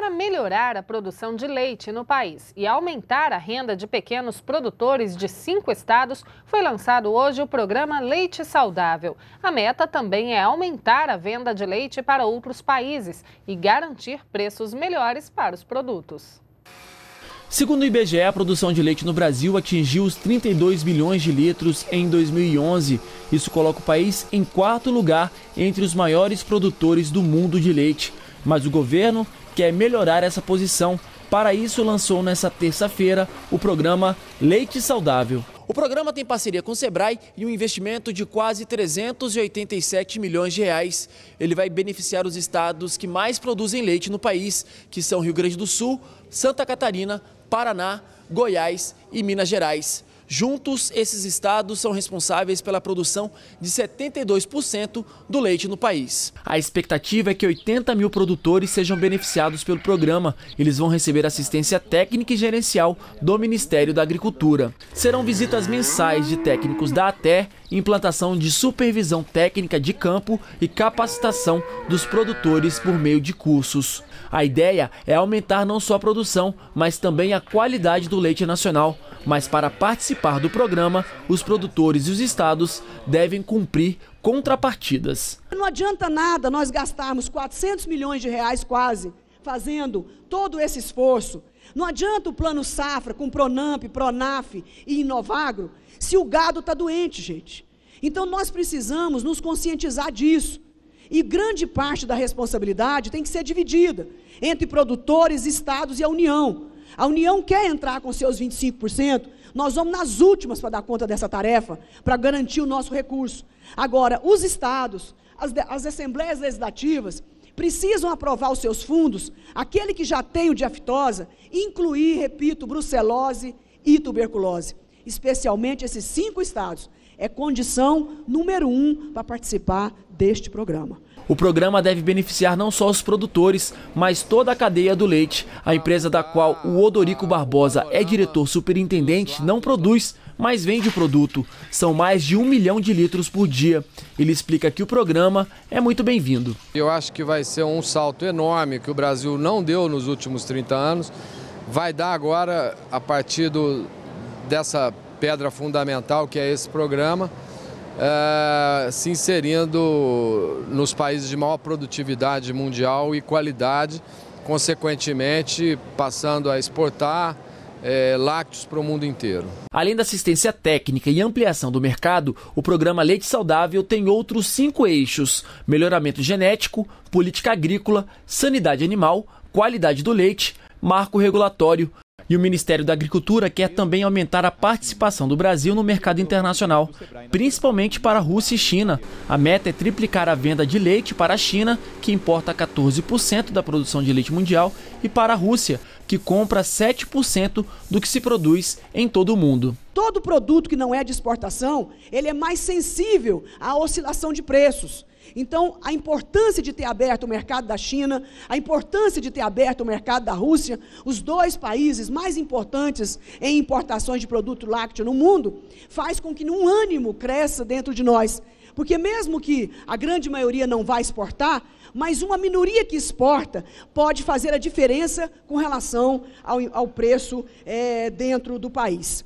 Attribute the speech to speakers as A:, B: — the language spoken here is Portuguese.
A: Para melhorar a produção de leite no país e aumentar a renda de pequenos produtores de cinco estados, foi lançado hoje o programa Leite Saudável. A meta também é aumentar a venda de leite para outros países e garantir preços melhores para os produtos. Segundo o IBGE, a produção de leite no Brasil atingiu os 32 bilhões de litros em 2011. Isso coloca o país em quarto lugar entre os maiores produtores do mundo de leite mas o governo quer melhorar essa posição. Para isso, lançou nesta terça-feira o programa Leite Saudável. O programa tem parceria com o Sebrae e um investimento de quase 387 milhões de reais. Ele vai beneficiar os estados que mais produzem leite no país, que são Rio Grande do Sul, Santa Catarina, Paraná, Goiás e Minas Gerais. Juntos, esses estados são responsáveis pela produção de 72% do leite no país. A expectativa é que 80 mil produtores sejam beneficiados pelo programa. Eles vão receber assistência técnica e gerencial do Ministério da Agricultura. Serão visitas mensais de técnicos da ATE, implantação de supervisão técnica de campo e capacitação dos produtores por meio de cursos. A ideia é aumentar não só a produção, mas também a qualidade do leite nacional. Mas para participar do programa, os produtores e os estados devem cumprir contrapartidas.
B: Não adianta nada nós gastarmos 400 milhões de reais quase fazendo todo esse esforço. Não adianta o plano safra com Pronamp, Pronaf e Inovagro se o gado está doente, gente. Então nós precisamos nos conscientizar disso. E grande parte da responsabilidade tem que ser dividida entre produtores, estados e a União. A União quer entrar com seus 25%, nós vamos nas últimas para dar conta dessa tarefa, para garantir o nosso recurso. Agora, os estados, as, as assembleias legislativas, precisam aprovar os seus fundos, aquele que já tem o de aftosa, incluir, repito, brucelose e tuberculose especialmente esses cinco estados, é condição número um para participar deste programa.
A: O programa deve beneficiar não só os produtores, mas toda a cadeia do leite. A empresa da qual o Odorico Barbosa é diretor superintendente não produz, mas vende o produto. São mais de um milhão de litros por dia. Ele explica que o programa é muito bem-vindo. Eu acho que vai ser um salto enorme que o Brasil não deu nos últimos 30 anos. Vai dar agora a partir do, dessa pedra fundamental que é esse programa, é, se inserindo nos países de maior produtividade mundial e qualidade, consequentemente passando a exportar é, lácteos para o mundo inteiro. Além da assistência técnica e ampliação do mercado, o programa Leite Saudável tem outros cinco eixos: melhoramento genético, política agrícola, sanidade animal, qualidade do leite, marco regulatório e o Ministério da Agricultura quer também aumentar a participação do Brasil no mercado internacional, principalmente para a Rússia e China. A meta é triplicar a venda de leite para a China, que importa 14% da produção de leite mundial, e para a Rússia, que compra 7% do que se produz em todo o mundo.
B: Todo produto que não é de exportação, ele é mais sensível à oscilação de preços. Então, a importância de ter aberto o mercado da China, a importância de ter aberto o mercado da Rússia, os dois países mais importantes em importações de produto lácteo no mundo, faz com que um ânimo cresça dentro de nós. Porque mesmo que a grande maioria não vá exportar, mas uma minoria que exporta pode fazer a diferença com relação ao, ao preço é, dentro do país.